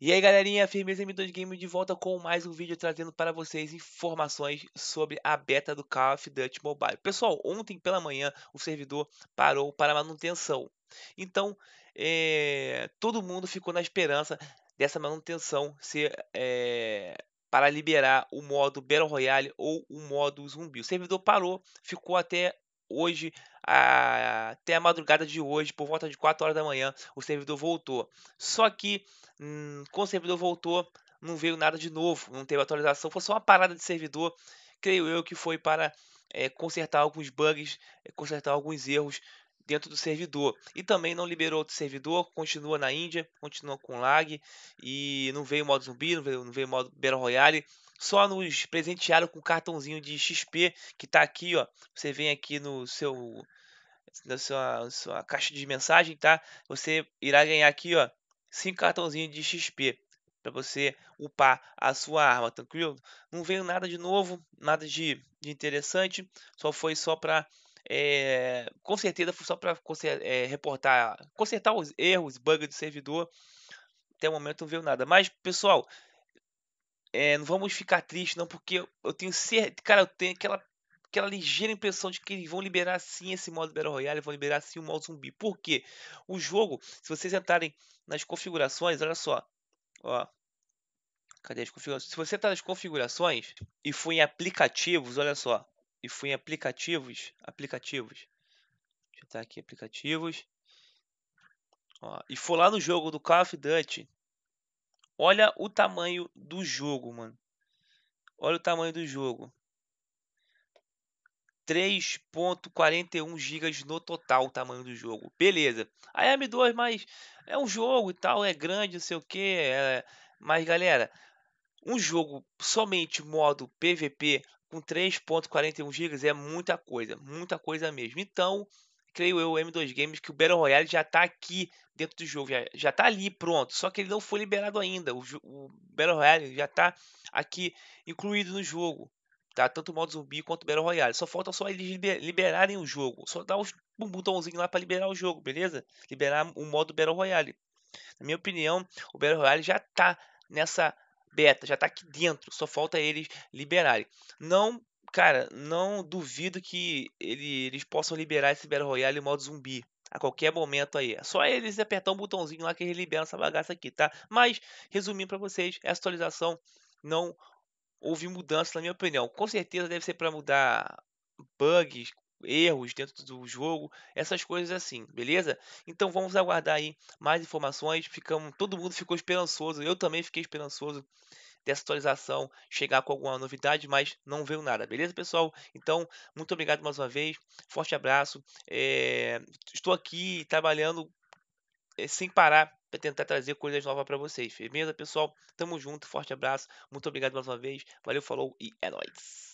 E aí, galerinha, Firmeza M2 Game de volta com mais um vídeo trazendo para vocês informações sobre a beta do Call of Duty Mobile. Pessoal, ontem pela manhã o servidor parou para manutenção. Então, é, todo mundo ficou na esperança dessa manutenção ser é, para liberar o modo Battle Royale ou o modo zumbi. O servidor parou, ficou até hoje, a, até a madrugada de hoje, por volta de 4 horas da manhã, o servidor voltou. Só que, hum, quando o servidor voltou, não veio nada de novo, não teve atualização, foi só uma parada de servidor, creio eu que foi para é, consertar alguns bugs, é, consertar alguns erros dentro do servidor. E também não liberou outro servidor, continua na Índia, continua com lag, e não veio modo zumbi, não veio, não veio modo Battle Royale. Só nos presentearam com um cartãozinho de XP que está aqui, ó. Você vem aqui no seu na sua, sua caixa de mensagem, tá? Você irá ganhar aqui, ó, cinco cartãozinhos de XP para você upar a sua arma, tranquilo? Não veio nada de novo, nada de, de interessante, só foi só para é, com certeza foi só para é, eh, reportar, consertar os erros, bugs do servidor. Até o momento não veio nada. Mas, pessoal, é, não vamos ficar tristes, não, porque eu tenho certeza. Cara, eu tenho aquela, aquela ligeira impressão de que eles vão liberar sim esse modo Battle Royale, vão liberar sim o modo zumbi. Por quê? O jogo, se vocês entrarem nas configurações, olha só. Ó. Cadê as configurações? Se você está nas configurações e for em aplicativos, olha só e fui em aplicativos, aplicativos. Deixa eu estar aqui aplicativos. Ó, e foi lá no jogo do Call of Duty. Olha o tamanho do jogo, mano. Olha o tamanho do jogo. 3.41 gigas no total o tamanho do jogo. Beleza. A é M2, mas é um jogo e tal, é grande, não sei o que. É... Mas, galera, um jogo somente modo PVP com 3.41 GB é muita coisa, muita coisa mesmo. Então, creio eu, M2 Games, que o Battle Royale já está aqui dentro do jogo, já, já tá ali pronto, só que ele não foi liberado ainda. O, o Battle Royale já está aqui incluído no jogo, tá? Tanto o modo zumbi quanto o Battle Royale. Só falta só eles liberarem o jogo, só dar um botãozinho lá para liberar o jogo, beleza? Liberar o modo Battle Royale. Na minha opinião, o Battle Royale já está nessa beta, já está aqui dentro, só falta eles liberarem. Não, cara, não duvido que ele, eles possam liberar esse Battle Royale em modo zumbi. A qualquer momento aí. É só eles apertar um botãozinho lá que eles liberam essa bagaça aqui, tá? Mas, resumindo para vocês, essa atualização não houve mudança, na minha opinião. Com certeza deve ser para mudar bugs, erros dentro do jogo, essas coisas assim, beleza? Então vamos aguardar aí mais informações. Ficamos, todo mundo ficou esperançoso, eu também fiquei esperançoso dessa atualização chegar com alguma novidade, mas não veio nada, beleza, pessoal? Então, muito obrigado mais uma vez, forte abraço. É... Estou aqui trabalhando eh, sem parar para tentar trazer coisas novas para vocês, beleza, pessoal? Tamo junto, forte abraço, muito obrigado mais uma vez, valeu, falou e é nóis!